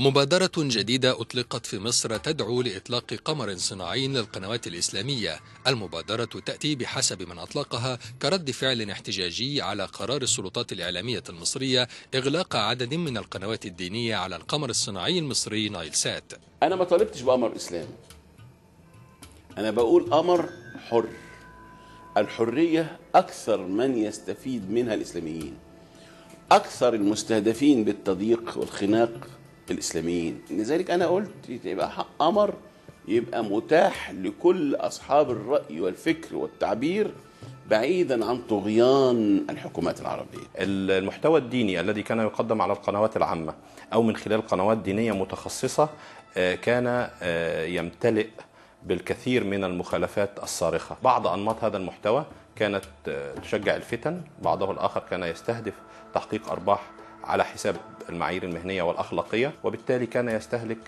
مبادرة جديدة أطلقت في مصر تدعو لإطلاق قمر صناعي للقنوات الإسلامية المبادرة تأتي بحسب من أطلقها كرد فعل احتجاجي على قرار السلطات الإعلامية المصرية إغلاق عدد من القنوات الدينية على القمر الصناعي المصري نايل سات أنا ما طالبتش بقمر إسلامي أنا بقول قمر حر الحرية أكثر من يستفيد منها الإسلاميين أكثر المستهدفين بالتضييق والخناق الإسلاميين لذلك أنا قلت يبقى حق أمر يبقى متاح لكل أصحاب الرأي والفكر والتعبير بعيدا عن طغيان الحكومات العربية المحتوى الديني الذي كان يقدم على القنوات العامة أو من خلال قنوات دينية متخصصة آه، كان آه، يمتلئ بالكثير من المخالفات الصارخة بعض أنماط هذا المحتوى كانت آه، تشجع الفتن بعضه الآخر كان يستهدف تحقيق أرباح على حساب المعايير المهنية والأخلاقية وبالتالي كان يستهلك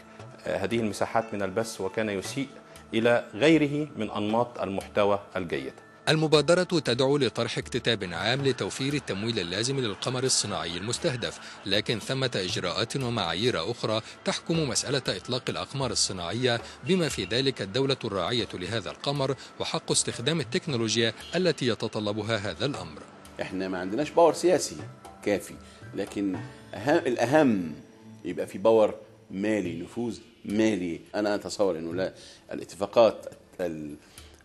آه، هذه المساحات من البث وكان يسيء إلى غيره من أنماط المحتوى الجيد المبادرة تدعو لطرح اكتتاب عام لتوفير التمويل اللازم للقمر الصناعي المستهدف، لكن ثمة إجراءات ومعايير أخرى تحكم مسألة إطلاق الأقمار الصناعية بما في ذلك الدولة الراعية لهذا القمر وحق استخدام التكنولوجيا التي يتطلبها هذا الأمر. احنا ما عندناش باور سياسي كافي لكن أهم الاهم يبقى في باور مالي نفوذ مالي انا اتصور انه لا الاتفاقات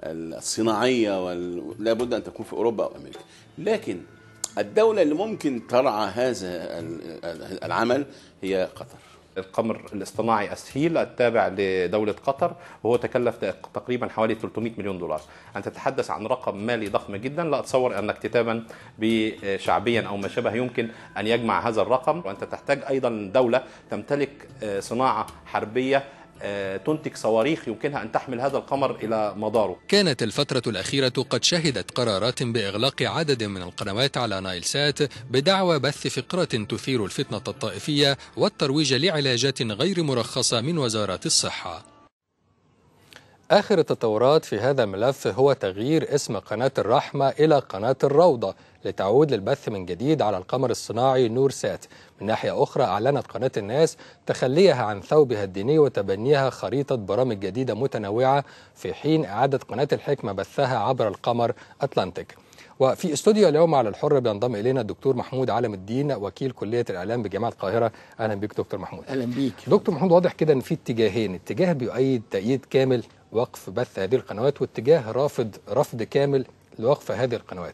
الصناعيه وال... لابد ان تكون في اوروبا او امريكا لكن الدوله اللي ممكن ترعى هذا العمل هي قطر القمر الاصطناعي اسهيل التابع لدولة قطر وهو تكلف تقريبا حوالي 300 مليون دولار أنت تتحدث عن رقم مالي ضخم جدا لا أتصور أن اكتتابا شعبيا أو ما شابه يمكن أن يجمع هذا الرقم وأنت تحتاج أيضا دولة تمتلك آه، صناعة حربية آه، تنتج صواريخ يمكنها أن تحمل هذا القمر إلى مداره كانت الفترة الأخيرة قد شهدت قرارات بإغلاق عدد من القنوات على نايل سات بدعوى بث فقرة تثير الفتنة الطائفية والترويج لعلاجات غير مرخصة من وزارات الصحة آخر التطورات في هذا الملف هو تغيير اسم قناة الرحمة إلى قناة الروضة لتعود للبث من جديد على القمر الصناعي نور سات من ناحية أخرى أعلنت قناة الناس تخليها عن ثوبها الديني وتبنيها خريطة برامج جديدة متنوعة في حين إعادة قناة الحكمة بثها عبر القمر أتلانتيك وفي استوديو اليوم على الحر بينضم الينا الدكتور محمود علم الدين وكيل كليه الاعلام بجامعه القاهره اهلا بيك دكتور محمود اهلا بيك دكتور محمود واضح كده ان في اتجاهين اتجاه بيؤيد تأييد كامل وقف بث هذه القنوات واتجاه رافض رفض كامل لوقف هذه القنوات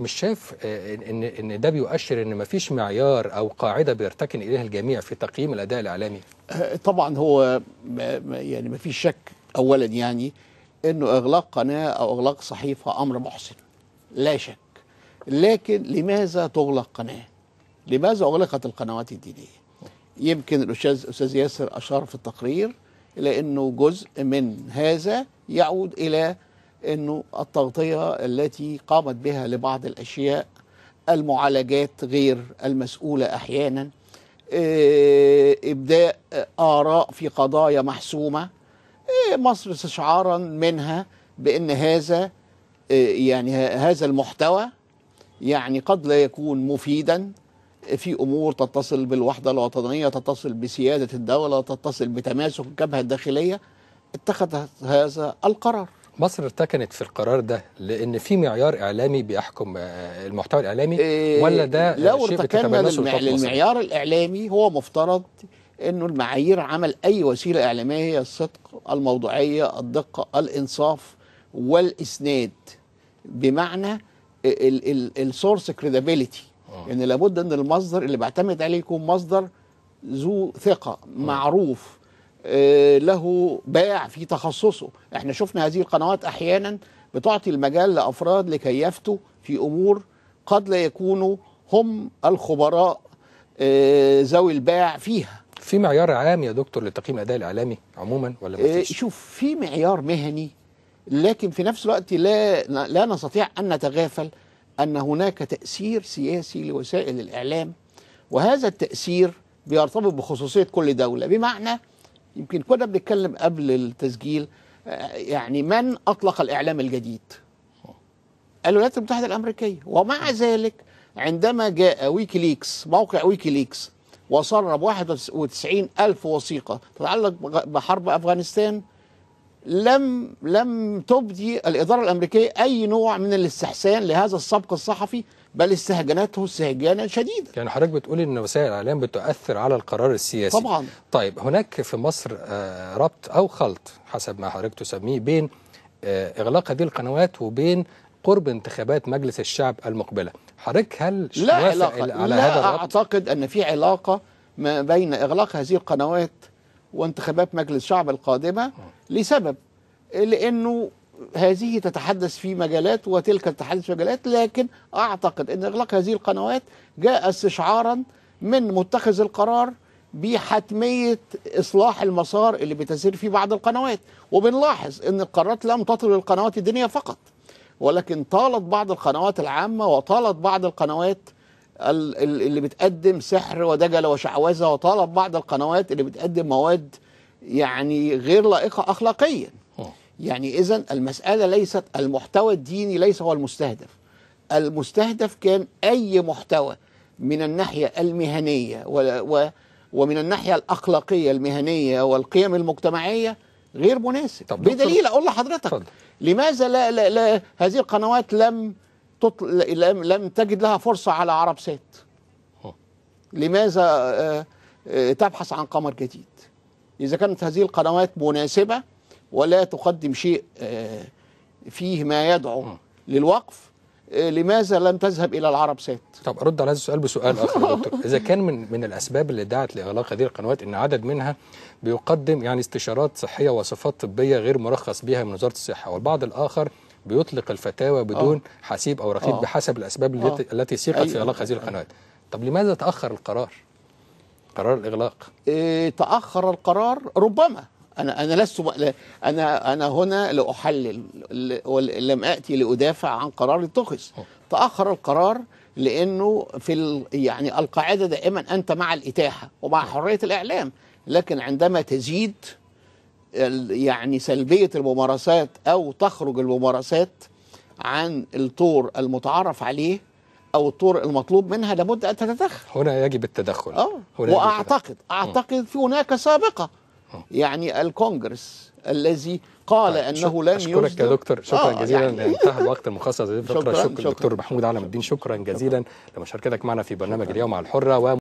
مش شايف آه، ان ان ده بيؤشر ان مفيش معيار او قاعده بيرتكن اليها الجميع في تقييم الاداء الاعلامي آه، طبعا هو يعني مفيش شك اولا يعني انه اغلاق قناه او اغلاق صحيفه امر محسن لا شك لكن لماذا تغلق قناه لماذا اغلقت القنوات الدينيه يمكن الاستاذ استاذ ياسر اشار في التقرير لانه جزء من هذا يعود إلى أنه التغطية التي قامت بها لبعض الأشياء المعالجات غير المسؤولة أحيانا آه، إبداء آراء في قضايا محسومة آه، مصر استشعارا منها بأن هذا آه، يعني هذا المحتوى يعني قد لا يكون مفيدا في امور تتصل بالوحده الوطنيه تتصل بسياده الدوله تتصل بتماسك الجبهه الداخليه اتخذت هذا القرار مصر ارتكنت في القرار ده لان في معيار اعلامي بيحكم آه، المحتوى الاعلامي إيه، ولا ده لو ارتكنا للمع... للمعيار الاعلامي هو مفترض انه المعايير عمل اي وسيله اعلاميه هي الصدق الموضوعيه الدقه الانصاف والاسناد بمعنى السورس كريديبيليتي آه. ان لابد ان المصدر اللي بعتمد عليه يكون مصدر ذو ثقه آه. معروف آه، له باع في تخصصه احنا شفنا هذه القنوات احيانا بتعطي المجال لافراد لكي يفتوا في امور قد لا يكونوا هم الخبراء ذوي الباع فيها في معيار عام يا دكتور لتقييم الاداء الاعلامي عموما ولا ما فيش شوف في معيار مهني لكن في نفس الوقت لا لا نستطيع ان نتغافل أن هناك تأثير سياسي لوسائل الإعلام وهذا التأثير بيرتبط بخصوصية كل دولة بمعنى يمكن كنا بنتكلم قبل التسجيل آه، يعني من أطلق الإعلام الجديد الولايات المتحدة الأمريكية ومع ذلك عندما جاء ويكيليكس موقع ويكيليكس وسرب 91 ألف وثيقة تتعلق بحرب أفغانستان لم لم تبدي الاداره الامريكيه اي نوع من الاستحسان لهذا السبق الصحفي بل استهجنته استهجانا شديدا. يعني حضرتك بتقول ان وسائل الاعلام بتؤثر على القرار السياسي. طبعا. طيب هناك في مصر آه، ربط او خلط حسب ما حضرتك تسميه بين آه، اغلاق هذه القنوات وبين قرب انتخابات مجلس الشعب المقبله. حضرتك هل لا علاقة. على لا هذا الربط؟ اعتقد ان في علاقه ما بين اغلاق هذه القنوات وانتخابات مجلس شعب القادمة لسبب لأنه هذه تتحدث في مجالات وتلك تتحدث في مجالات لكن أعتقد أن إغلاق هذه القنوات جاء استشعارا من متخذ القرار بحتمية إصلاح المسار اللي بتسير فيه بعض القنوات وبنلاحظ أن القرارات لم تطل القنوات الدينية فقط ولكن طالت بعض القنوات العامة وطالت بعض القنوات اللي بتقدم سحر ودجل وشعوذه وطالب بعض القنوات اللي بتقدم مواد يعني غير لائقه اخلاقيا يعني اذا المساله ليست المحتوى الديني ليس هو المستهدف المستهدف كان اي محتوى من الناحيه المهنيه و, و ومن الناحيه الاخلاقيه المهنيه والقيم المجتمعيه غير مناسب بدليل اقول لحضرتك فضل. لماذا لا, لا, لا هذه القنوات لم لم تجد لها فرصة على عرب سات لماذا آه، آه، تبحث عن قمر جديد إذا كانت هذه القنوات مناسبة ولا تقدم شيء آه، فيه ما يدعو للوقف لماذا لم تذهب الى العرب سات؟ طب ارد على هذا السؤال بسؤال اخر يا دكتور، اذا كان من من الاسباب اللي دعت لاغلاق هذه القنوات ان عدد منها بيقدم يعني استشارات صحيه وصفات طبيه غير مرخص بها من وزاره الصحه والبعض الاخر بيطلق الفتاوى بدون أوه. حسيب أو رقيب أوه. بحسب الأسباب أوه. آه. التي سيقت أيوة. في إغلاق هذه القنوات طب لماذا تأخر القرار قرار الإغلاق إيه تأخر القرار ربما أنا أنا لست أنا أنا هنا لأحلل ولم آتي لأدافع عن قرار اتخذ تأخر القرار لأنه في ال يعني القاعدة دائما أنت مع الإتاحة ومع حرية الإعلام لكن عندما تزيد يعني سلبية الممارسات أو تخرج الممارسات عن الطور المتعارف عليه أو الطور المطلوب منها لابد أن تتدخل هنا يجب التدخل آه. هنا وأعتقد آه. أعتقد في هناك سابقة آه. يعني الكونجرس الذي قال طيب انه لن يصدر اشكرك يا دكتور شكرا آه جزيلا يعني انتهى الوقت المخصص للفقره شكرا, شكرا, شكرا, الدكتور محمود علم الدين شكرا جزيلا لمشاركتك معنا في برنامج اليوم على الحره و